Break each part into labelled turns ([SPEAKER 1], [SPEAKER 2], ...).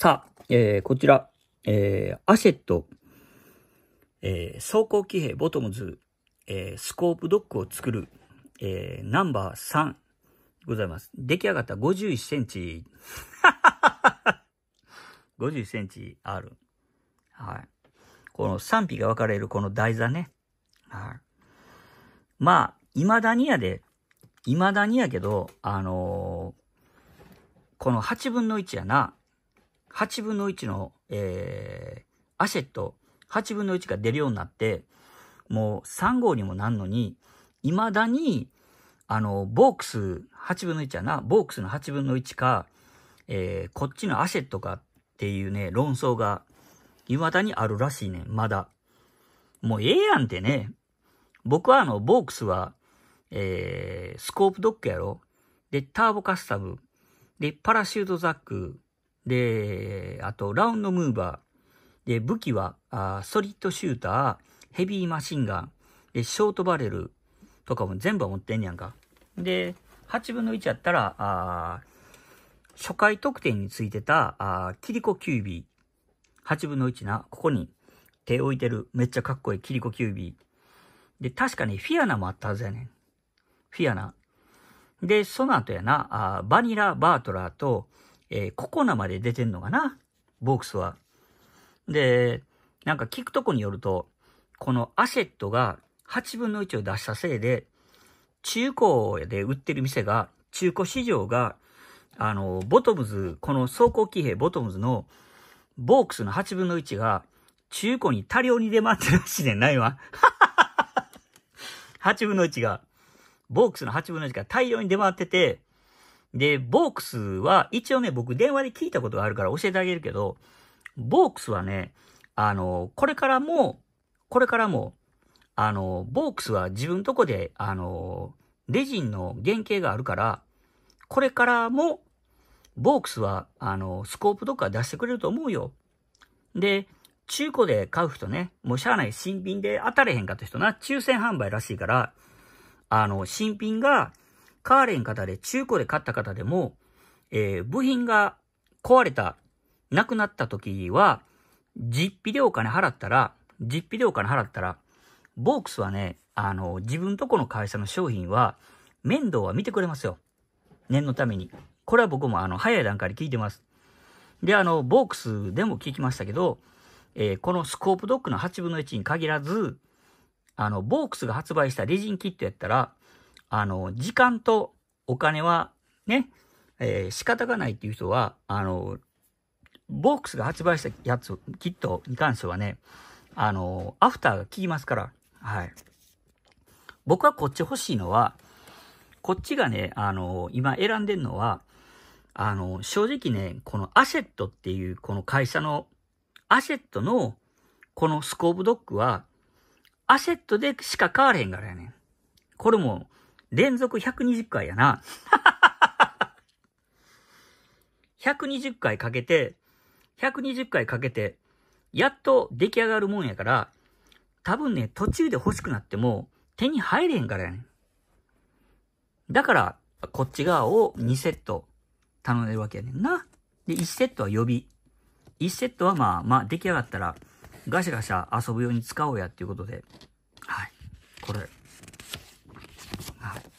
[SPEAKER 1] さあ、えー、こちら、えー、アシェット、えー、走行機兵ボトムズ、えスコープドックを作る、えナンバー3ございます。出来上がった51センチ。5 1センチある。はい。この賛否が分かれるこの台座ね。はい。まあ、未だにやで、未だにやけど、あのー、この8分の1やな、8分の1の、えー、アシェット、8分の1が出るようになって、もう3号にもなんのに、未だに、あの、ボークス、8分の1やな、ボークスの8分の1か、えー、こっちのアシェットかっていうね、論争が、未だにあるらしいねまだ。もうええやんってね。僕はあの、ボークスは、えー、スコープドックやろ。で、ターボカスタム。で、パラシュートザック。で、あと、ラウンドムーバー。で、武器は、あソリッドシューター、ヘビーマシンガン、で、ショートバレルとかも全部持ってんねやんか。で、8分の1やったら、あ初回得点についてた、あキリコキュービー。8分の1な。ここに手置いてる。めっちゃかっこいいキリコキュービー。で、確かにフィアナもあったはずやねん。フィアナ。で、その後やな、あバニラ・バートラーと、えー、ココナまで出てんのかなボークスは。で、なんか聞くとこによると、このアセットが8分の1を出したせいで、中古で売ってる店が、中古市場が、あの、ボトムズ、この走行機兵ボトムズの、ボークスの8分の1が、中古に多量に出回ってるらしいねんないわ。8 分の1が、ボークスの8分の1が大量に出回ってて、で、ボークスは、一応ね、僕電話で聞いたことがあるから教えてあげるけど、ボークスはね、あの、これからも、これからも、あの、ボークスは自分とこで、あの、レジンの原型があるから、これからも、ボークスは、あの、スコープとか出してくれると思うよ。で、中古で買う人ね、もうしゃあない新品で当たれへんかった人な、抽選販売らしいから、あの、新品が買われん方で、中古で買った方でも、えー、部品が壊れた、なくなった時は、実費でお金払ったら、実費でお金払ったら、ボークスはね、あの、自分とこの会社の商品は、面倒は見てくれますよ。念のために。これは僕もあの、早い段階で聞いてます。で、あの、ボークスでも聞きましたけど、えー、このスコープドックの8分の1に限らず、あの、ボークスが発売したレジンキットやったら、あの、時間とお金はね、えー、仕方がないっていう人は、あの、ボックスが発売したやつ、キットに関してはね、あの、アフターが効きますから、はい。僕はこっち欲しいのは、こっちがね、あの、今選んでんのは、あの、正直ね、このアセットっていう、この会社の、アセットの、このスコーブドックは、アセットでしか買われへんからやねん。これも、連続120回やな。120 回かけて、120回かけて、やっと出来上がるもんやから、多分ね、途中で欲しくなっても手に入れへんからやねん。だから、こっち側を2セット頼んでるわけやねんな。で、1セットは予備。1セットはまあ、まあ、出来上がったら、ガシャガシャ遊ぶように使おうやっていうことで。はい。これ、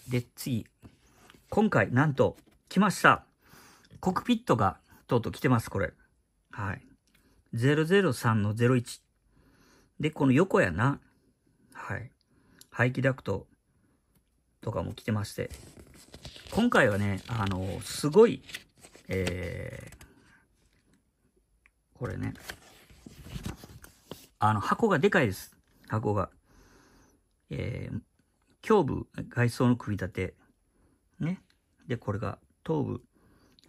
[SPEAKER 1] で、次。今回、なんと、来ました。コクピットが、とうとう来てます、これ。はい。003の01。で、この横やな。はい。排気ダクトとかも来てまして。今回はね、あの、すごい、えー、これね。あの、箱がでかいです。箱が。えー、胸部、外装の組み立て。ね。で、これが頭部。や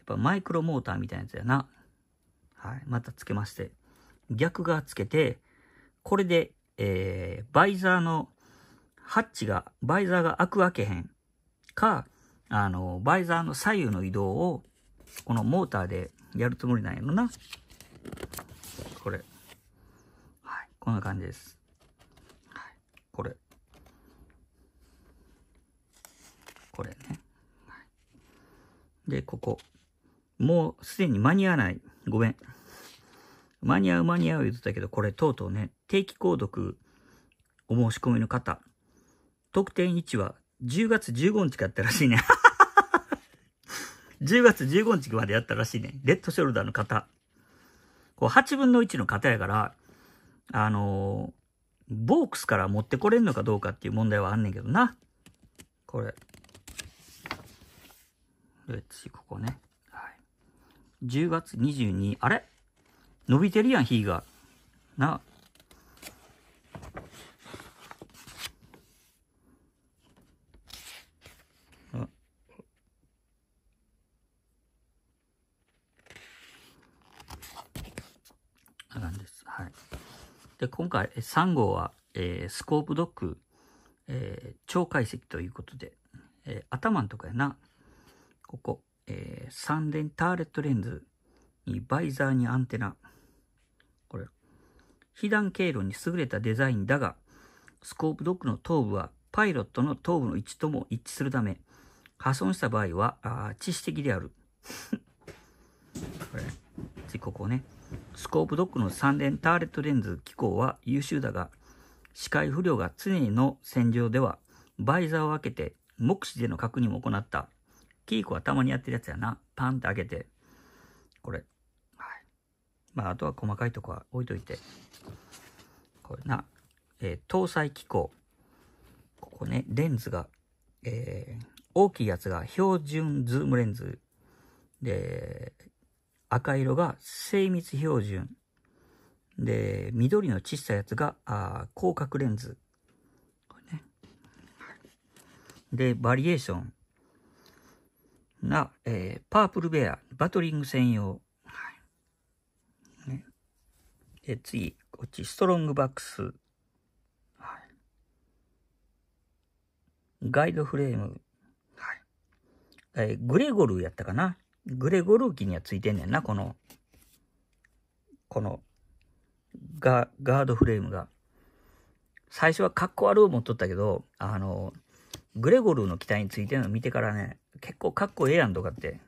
[SPEAKER 1] っぱマイクロモーターみたいなやつやな。はい。またつけまして。逆側つけて、これで、えー、バイザーのハッチが、バイザーが開くわけへん。か、あの、バイザーの左右の移動を、このモーターでやるつもりなんやろな。これ。はい。こんな感じです。はい。これ。これね。はい、で、ここ。もうすでに間に合わない。ごめん。間に合う間に合う言ってたけど、これとうとうね、定期購読お申し込みの方、特典1は10月15日からやったらしいね。10 月15日までやったらしいね。レッドショルダーの方。こう8分の1の方やから、あのー、ボークスから持ってこれんのかどうかっていう問題はあんねんけどな。これ。ここね。はい。10月22、あれ伸びてるやん、日が。な。あ。なんです。はい。で、今回、3号は、えー、スコープドッグ、えー、超解析ということで、えー、頭のとこやな。ここ、えー、3電ターレットレンズにバイザーにアンテナ。これ、被弾経路に優れたデザインだが、スコープドックの頭部はパイロットの頭部の位置とも一致するため、破損した場合は、あ致死的である。これ、次ここね。スコープドックの3連ターレットレンズ機構は優秀だが、視界不良が常の戦場では、バイザーを開けて目視での確認も行った。きい子はたまにやってるやつやな。パンって開けて、これ。はい。まあ、あとは細かいとこは置いといて。これな、えー、搭載機構。ここね、レンズが、えー、大きいやつが標準ズームレンズ。で、赤色が精密標準。で、緑の小さいやつが、あ広角レンズ。ね。で、バリエーション。な、えー、パープルベア、バトリング専用。はいね、で次、こっち、ストロングバックス、はい。ガイドフレーム。はいえー、グレゴルやったかな。グレゴル機にはついてんねんな、この、この、ガガードフレームが。最初はかっこ悪い思っとったけど、あの、グレゴルの機体についてるの見てからね、結構かっこええやんとかって。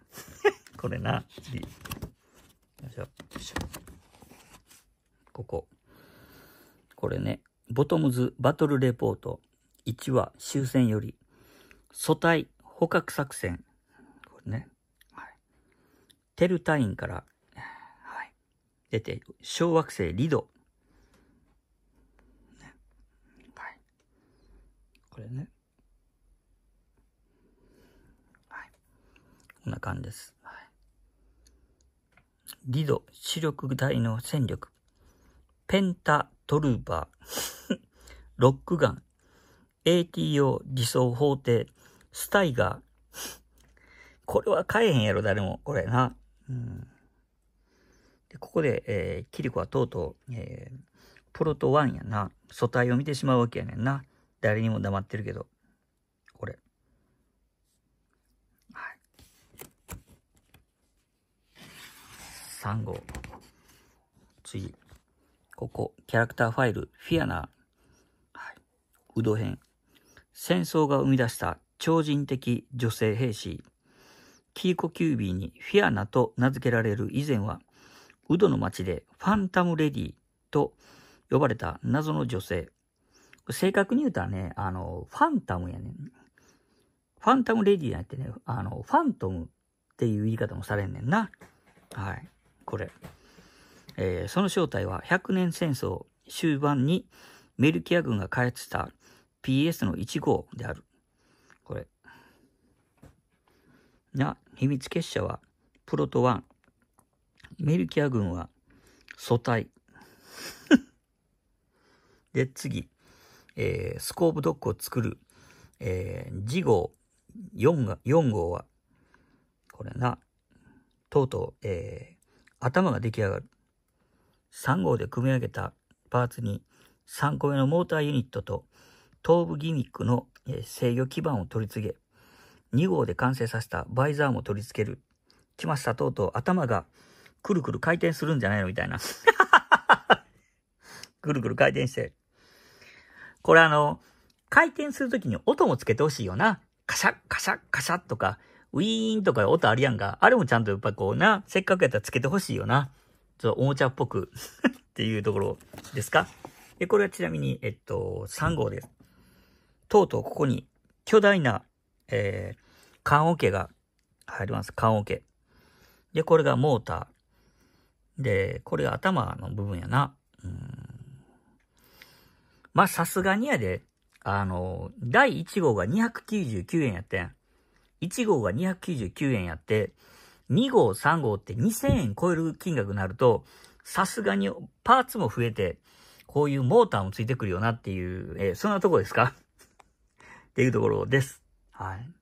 [SPEAKER 1] これな。よいしょ。よいしょ。ここ。これね。ボトムズバトルレポート。1話終戦より。組対捕獲作戦。これね。はい。テルタインから。はい。出て、小惑星リド。ね、はい。これね。こんな感じです。はい、リド、視力大の戦力。ペンタ、トルーバー。ロックガン。ATO、理想法廷。スタイガー。これは買えへんやろ、誰も。これな。うんでここで、えー、キリコはとうとう、えー、プロトンやな、素体を見てしまうわけやねんな。誰にも黙ってるけど。3号。次。ここ、キャラクターファイル、フィアナ、はい、ウド編。戦争が生み出した超人的女性兵士。キーコキュービーにフィアナと名付けられる以前は、ウドの街でファンタムレディと呼ばれた謎の女性。正確に言うたらね、あの、ファンタムやねん。ファンタムレディなんてね、あの、ファントムっていう言い方もされんねんな。はい。これ。えー、その正体は100年戦争終盤にメルキア軍が開発した PS の1号である。これ。な、秘密結社は、プロト1。メルキア軍は、素体。で、次。えー、スコープドックを作る、えー、次号4が、4号は、これな、とうとう、え頭が出来上がる。3号で組み上げたパーツに3個目のモーターユニットと頭部ギミックの制御基盤を取り付け、2号で完成させたバイザーも取り付ける。来ました、とうとう頭がくるくる回転するんじゃないのみたいな。く るくる回転して。これあの、回転するときに音もつけてほしいよな。カシャッ、カシャッ、カシャッとか、ウィーンとか音あるやんか。あれもちゃんとやっぱこうな、せっかくやったらつけてほしいよな。ちょっとおもちゃっぽく っていうところですか。で、これはちなみに、えっと、3号です。とうとうここに巨大な、えー、缶桶が入ります。缶桶。で、これがモーター。で、これが頭の部分やな。うんまあ、さすがにやで、あの、第1号が299円やってん。1号が299円やって、2号、3号って2000円超える金額になると、さすがにパーツも増えて、こういうモーターもついてくるよなっていう、えー、そんなとこですか っていうところです。はい。